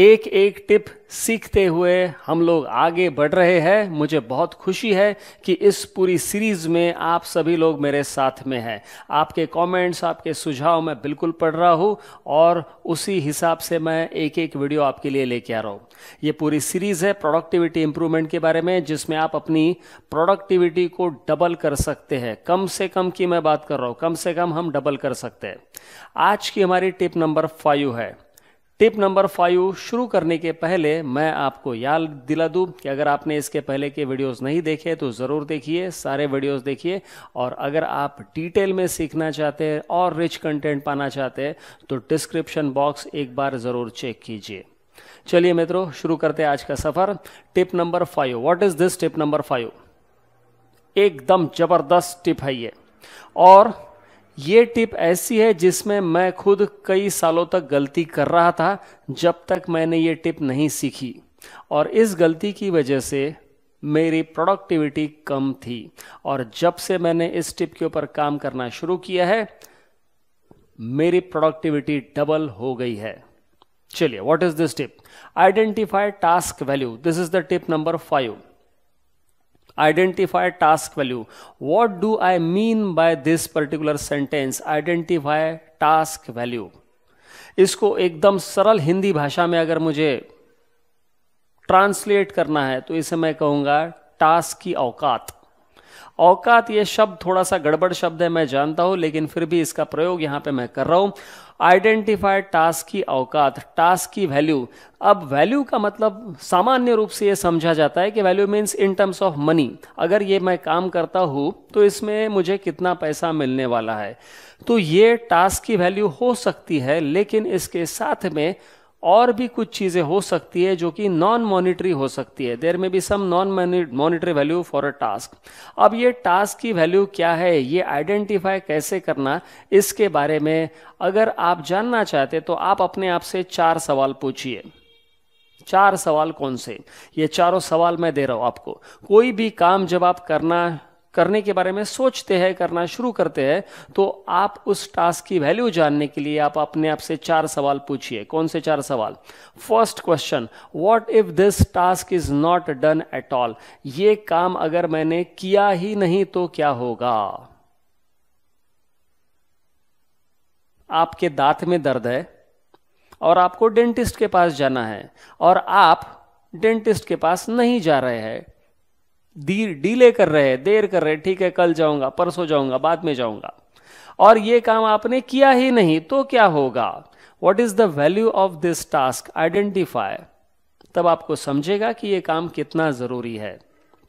एक एक टिप सीखते हुए हम लोग आगे बढ़ रहे हैं मुझे बहुत खुशी है कि इस पूरी सीरीज में आप सभी लोग मेरे साथ में हैं आपके कमेंट्स आपके सुझाव मैं बिल्कुल पढ़ रहा हूँ और उसी हिसाब से मैं एक एक वीडियो आपके लिए लेके आ रहा हूँ ये पूरी सीरीज है प्रोडक्टिविटी इंप्रूवमेंट के बारे में जिसमें आप अपनी प्रोडक्टिविटी को डबल कर सकते हैं कम से कम की मैं बात कर रहा हूँ कम से कम हम डबल कर सकते हैं आज की हमारी टिप नंबर फाइव है टिप नंबर फाइव शुरू करने के पहले मैं आपको याद दिला दूं कि अगर आपने इसके पहले के वीडियोस नहीं देखे तो ज़रूर देखिए सारे वीडियोस देखिए और अगर आप डिटेल में सीखना चाहते हैं और रिच कंटेंट पाना चाहते हैं तो डिस्क्रिप्शन बॉक्स एक बार ज़रूर चेक कीजिए चलिए मित्रों शुरू करते हैं आज का सफ़र tip number five what is this tip number five एकदम ज़बरदस्त टिप है ये और ये टिप ऐसी है जिसमें मैं खुद कई सालों तक गलती कर रहा था जब तक मैंने ये टिप नहीं सीखी और इस गलती की वजह से मेरी प्रोडक्टिविटी कम थी और जब से मैंने इस टिप के ऊपर काम करना शुरू किया है मेरी प्रोडक्टिविटी डबल हो गई है चलिए what is this tip identify task value this is the tip number five identify task value what do i mean by this particular sentence identify task value इसको एकदम सरल हिंदी भाषा में अगर मुझे ट्रांसलेट करना है तो इसे मैं कहूंगा टास्क की औकात औकात ये शब्द थोड़ा सा गड़बड़ शब्द है मैं जानता हूं लेकिन फिर भी इसका प्रयोग यहां पे मैं कर रहा हूं आइडेंटिफाई टास्क की औकात टास्क की वैल्यू अब वैल्यू का मतलब सामान्य रूप से ये समझा जाता है कि value means in terms of money अगर ये मैं काम करता हूँ तो इसमें मुझे कितना पैसा मिलने वाला है तो ये टास्क की वैल्यू हो सकती है लेकिन इसके साथ में और भी कुछ चीज़ें हो सकती है जो कि नॉन मॉनिटरी हो सकती है there may be some non monetary value for a task अब ये टास्क की वैल्यू क्या है ये आइडेंटिफाई कैसे करना इसके बारे में अगर आप जानना चाहते तो आप अपने आप से चार सवाल पूछिए चार सवाल कौन से ये चारों सवाल मैं दे रहा हूं आपको कोई भी काम जब आप करना करने के बारे में सोचते हैं करना शुरू करते हैं तो आप उस टास्क की वैल्यू जानने के लिए आप अपने आप से चार सवाल पूछिए कौन से चार सवाल first question what if this task is not done at all ये काम अगर मैंने किया ही नहीं तो क्या होगा आपके दांत में दर्द है और आपको डेंटिस्ट के पास जाना है और आप डेंटिस्ट के पास नहीं जा रहे हैं डीले कर रहे हैं देर कर रहे हैं ठीक है कल जाऊंगा परसों जाऊंगा बाद में जाऊंगा और ये काम आपने किया ही नहीं तो क्या होगा what is the value of this task identify तब आपको समझेगा कि ये काम कितना जरूरी है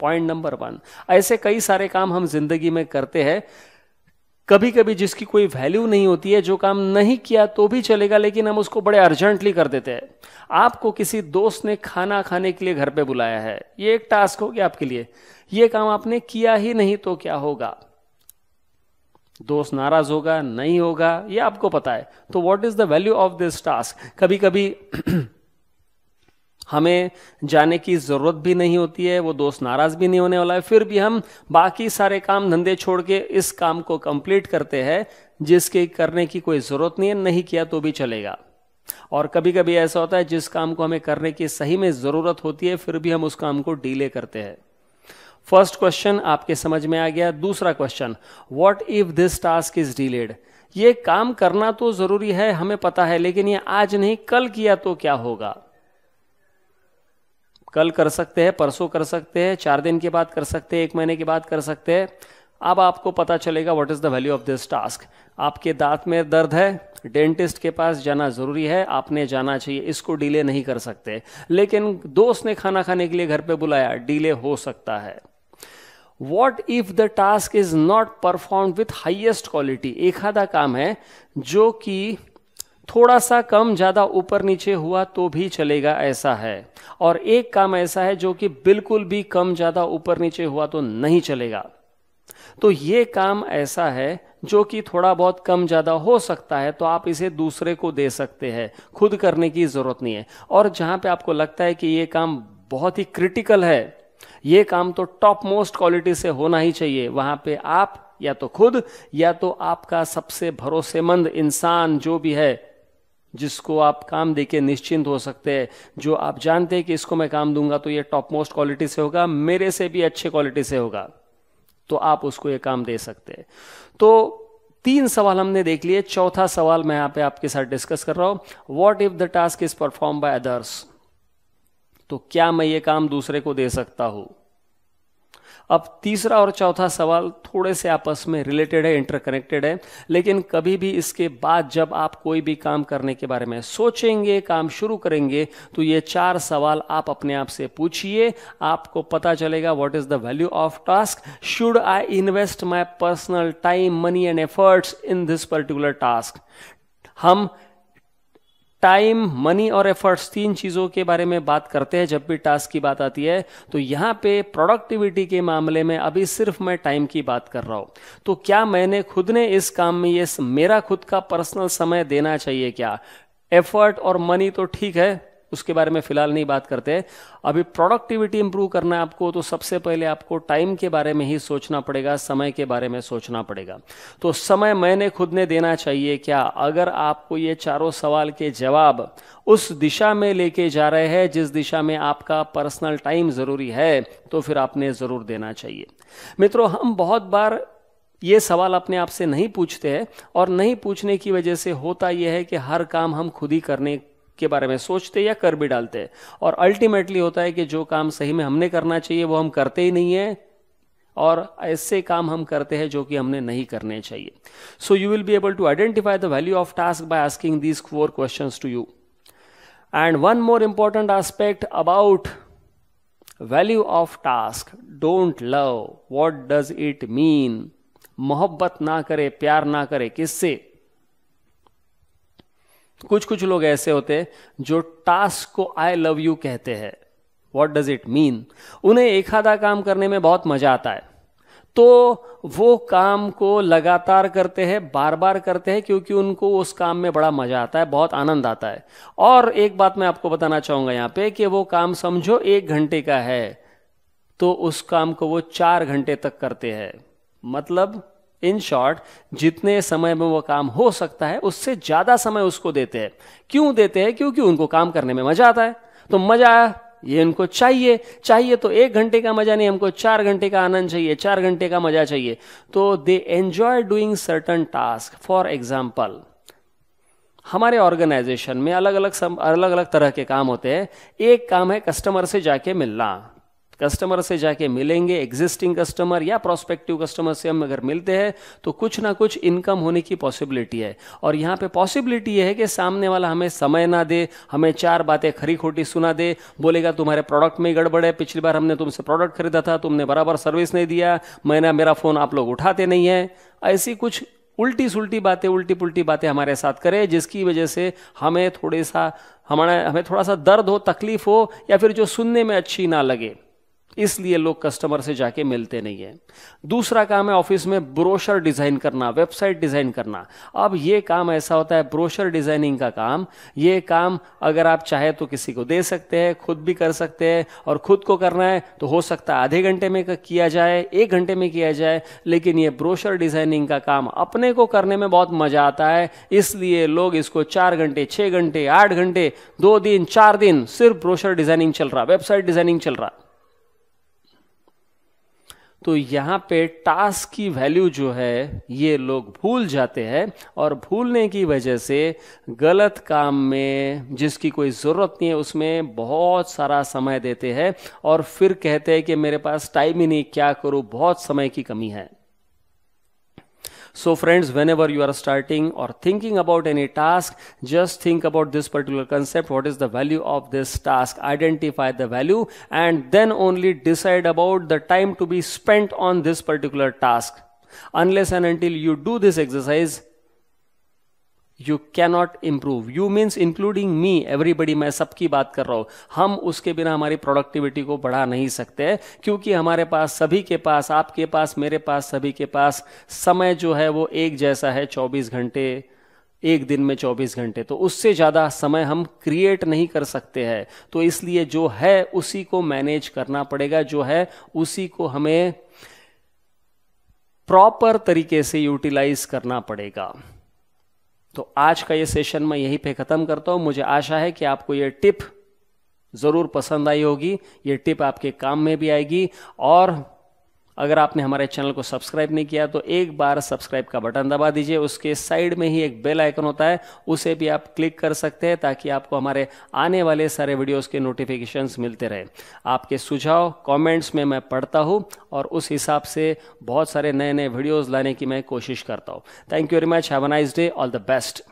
पॉइंट नंबर वन ऐसे कई सारे काम हम जिंदगी में करते हैं कभी कभी जिसकी कोई वैल्यू नहीं होती है जो काम नहीं किया तो भी चलेगा लेकिन हम उसको बड़े अर्जेंटली कर देते हैं आपको किसी दोस्त ने खाना खाने के लिए घर पे बुलाया है ये एक टास्क हो गया आपके लिए ये काम आपने किया ही नहीं तो क्या होगा दोस्त नाराज होगा नहीं होगा ये आपको पता है तो what is the value of this task कभी कभी हमें जाने की ज़रूरत भी नहीं होती है वो दोस्त नाराज़ भी नहीं होने वाला है फिर भी हम बाकी सारे काम धंधे छोड़ के इस काम को कंप्लीट करते हैं जिसके करने की कोई ज़रूरत नहीं है नहीं किया तो भी चलेगा और कभी कभी ऐसा होता है जिस काम को हमें करने की सही में ज़रूरत होती है फिर भी हम उस काम को डीले करते हैं फर्स्ट क्वेश्चन आपके समझ में आ गया दूसरा question what if this task is delayed ये काम करना तो जरूरी है हमें पता है लेकिन ये आज नहीं कल किया तो क्या होगा कल कर सकते हैं परसों कर सकते हैं चार दिन के बाद कर सकते हैं एक महीने के बाद कर सकते हैं अब आपको पता चलेगा what is the value of this task आपके दांत में दर्द है डेंटिस्ट के पास जाना ज़रूरी है आपने जाना चाहिए इसको डिले नहीं कर सकते लेकिन दोस्त ने खाना खाने के लिए घर पे बुलाया डिले हो सकता है what if the task is not perform with highest quality एक आधा काम है जो कि थोड़ा सा कम ज़्यादा ऊपर नीचे हुआ तो भी चलेगा ऐसा है और एक काम ऐसा है जो कि बिल्कुल भी कम ज़्यादा ऊपर नीचे हुआ तो नहीं चलेगा तो ये काम ऐसा है जो कि थोड़ा बहुत कम ज़्यादा हो सकता है तो आप इसे दूसरे को दे सकते हैं खुद करने की ज़रूरत नहीं है और जहां पे आपको लगता है कि ये काम बहुत ही क्रिटिकल है ये काम तो टॉप मोस्ट क्वालिटी से होना ही चाहिए वहां पे आप या तो खुद या तो आपका सबसे भरोसेमंद इंसान जो भी है जिसको आप काम देके निश्चिंत हो सकते हैं जो आप जानते हैं कि इसको मैं काम दूंगा तो ये टॉप मोस्ट क्वालिटी से होगा मेरे से भी अच्छे क्वालिटी से होगा तो आप उसको ये काम दे सकते हैं तो तीन सवाल हमने देख लिए चौथा सवाल मैं यहां पे आपके साथ डिस्कस कर रहा हूं what if the task is perform by others तो क्या मैं ये काम दूसरे को दे सकता हूं अब तीसरा और चौथा सवाल थोड़े से आपस में रिलेटेड है इंटरकनेक्टेड है लेकिन कभी भी इसके बाद जब आप कोई भी काम करने के बारे में सोचेंगे काम शुरू करेंगे तो ये चार सवाल आप अपने आप से पूछिए आपको पता चलेगा what is the value of task should I invest my personal time money and efforts in this particular task हम टाइम मनी और एफर्ट्स तीन चीज़ों के बारे में बात करते हैं जब भी टास्क की बात आती है तो यहां पे प्रोडक्टिविटी के मामले में अभी सिर्फ मैं टाइम की बात कर रहा हूं तो क्या मैंने खुद ने इस काम में ये मेरा खुद का पर्सनल समय देना चाहिए क्या एफर्ट और मनी तो ठीक है उसके बारे में फिलहाल नहीं बात करते अभी प्रोडक्टिविटी इंप्रूव करना है आपको तो सबसे पहले आपको टाइम के बारे में ही सोचना पड़ेगा समय के बारे में सोचना पड़ेगा तो समय मैंने खुद ने देना चाहिए क्या अगर आपको ये चारों सवाल के जवाब उस दिशा में लेके जा रहे हैं जिस दिशा में आपका पर्सनल टाइम जरूरी है तो फिर आपने जरूर देना चाहिए मित्रों हम बहुत बार ये सवाल अपने आप से नहीं पूछते हैं और नहीं पूछने की वजह से होता यह है कि हर काम हम खुद ही करने के बारे में सोचते या कर भी डालते और अल्टीमेटली होता है कि जो काम सही में हमने करना चाहिए वो हम करते ही नहीं है और ऐसे काम हम करते हैं जो कि हमने नहीं करने चाहिए so you will be able to identify the value of task by asking these four questions to you and one more important aspect about value of task don't love what does it mean मोहब्बत ना करे प्यार ना करे किससे कुछ कुछ लोग ऐसे होते हैं जो टास्क को आई लव यू कहते हैं वॉट डज इट मीन उन्हें एक आधा काम करने में बहुत मजा आता है तो वो काम को लगातार करते हैं बार बार करते हैं क्योंकि उनको उस काम में बड़ा मजा आता है बहुत आनंद आता है और एक बात मैं आपको बताना चाहूंगा यहां पे कि वो काम समझो एक घंटे का है तो उस काम को वो चार घंटे तक करते हैं मतलब इन शॉर्ट जितने समय में वो काम हो सकता है उससे ज़्यादा समय उसको देते हैं क्यों देते हैं क्योंकि उनको काम करने में मज़ा आता है तो मज़ा आया ये इनको चाहिए चाहिए तो एक घंटे का मजा नहीं हमको चार घंटे का आनंद चाहिए चार घंटे का मजा चाहिए तो they enjoy doing certain task for example हमारे ऑर्गेनाइजेशन में अलग अलग सम, अलग अलग तरह के काम होते हैं एक काम है कस्टमर से जाके मिलना कस्टमर से जाके मिलेंगे एग्जिस्टिंग कस्टमर या प्रोस्पेक्टिव कस्टमर से हम अगर मिलते हैं तो कुछ ना कुछ इनकम होने की पॉसिबिलिटी है और यहाँ पे पॉसिबिलिटी है कि सामने वाला हमें समय ना दे हमें चार बातें खरी खोटी सुना दे बोलेगा तुम्हारे प्रोडक्ट में गड़बड़ है पिछली बार हमने तुमसे प्रोडक्ट खरीदा था तुमने बराबर सर्विस नहीं दिया मैंने मेरा फ़ोन आप लोग उठाते नहीं है ऐसी कुछ उल्टी सुल्टी बातें उल्टी पुल्टी बातें हमारे साथ करें जिसकी वजह से हमें थोड़े सा हमारा हमें थोड़ा सा दर्द हो तकलीफ हो या फिर जो सुनने में अच्छी ना लगे इसलिए लोग कस्टमर से जाके मिलते नहीं है दूसरा काम है ऑफिस में ब्रोशर डिजाइन करना वेबसाइट डिजाइन करना अब ये काम ऐसा होता है ब्रोशर डिजाइनिंग का काम ये काम अगर आप चाहे तो किसी को दे सकते हैं खुद भी कर सकते हैं और खुद को करना है तो हो सकता है आधे घंटे में किया जाए एक घंटे में किया जाए लेकिन ये ब्रोशर डिजाइनिंग का काम अपने को करने में बहुत मजा आता है इसलिए लोग इसको चार घंटे छह घंटे आठ घंटे दो दिन चार दिन सिर्फ ब्रोशर डिजाइनिंग चल रहा वेबसाइट डिजाइनिंग चल रहा तो यहाँ पे टास्क की वैल्यू जो है ये लोग भूल जाते हैं और भूलने की वजह से गलत काम में जिसकी कोई ज़रूरत नहीं है उसमें बहुत सारा समय देते हैं और फिर कहते हैं कि मेरे पास टाइम ही नहीं क्या करूँ बहुत समय की कमी है So friends, whenever you are starting or thinking about any task, just think about this particular concept. What is the value of this task? Identify the value and then only decide about the time to be spent on this particular task. Unless and until you do this exercise, you cannot improve you means including me everybody मैं सबकी बात कर रहा हूँ हम उसके बिना हमारी प्रोडक्टिविटी को बढ़ा नहीं सकते क्योंकि हमारे पास सभी के पास आपके पास मेरे पास सभी के पास समय जो है वो एक जैसा है चौबीस घंटे एक दिन में 24 घंटे तो उससे ज़्यादा समय हम क्रिएट नहीं कर सकते हैं तो इसलिए जो है उसी को मैनेज करना पड़ेगा जो है उसी को हमें प्रॉपर तरीके से यूटिलाइज करना पड़ेगा तो आज का ये सेशन मैं यहीं पे ख़त्म करता हूं मुझे आशा है कि आपको ये टिप ज़रूर पसंद आई होगी ये टिप आपके काम में भी आएगी और अगर आपने हमारे चैनल को सब्सक्राइब नहीं किया तो एक बार सब्सक्राइब का बटन दबा दीजिए उसके साइड में ही एक बेल आइकन होता है उसे भी आप क्लिक कर सकते हैं ताकि आपको हमारे आने वाले सारे वीडियोस के नोटिफिकेशंस मिलते रहे आपके सुझाव कमेंट्स में मैं पढ़ता हूँ और उस हिसाब से बहुत सारे नए नए वीडियोज़ लाने की मैं कोशिश करता हूँ thank you very much have a nice day all the best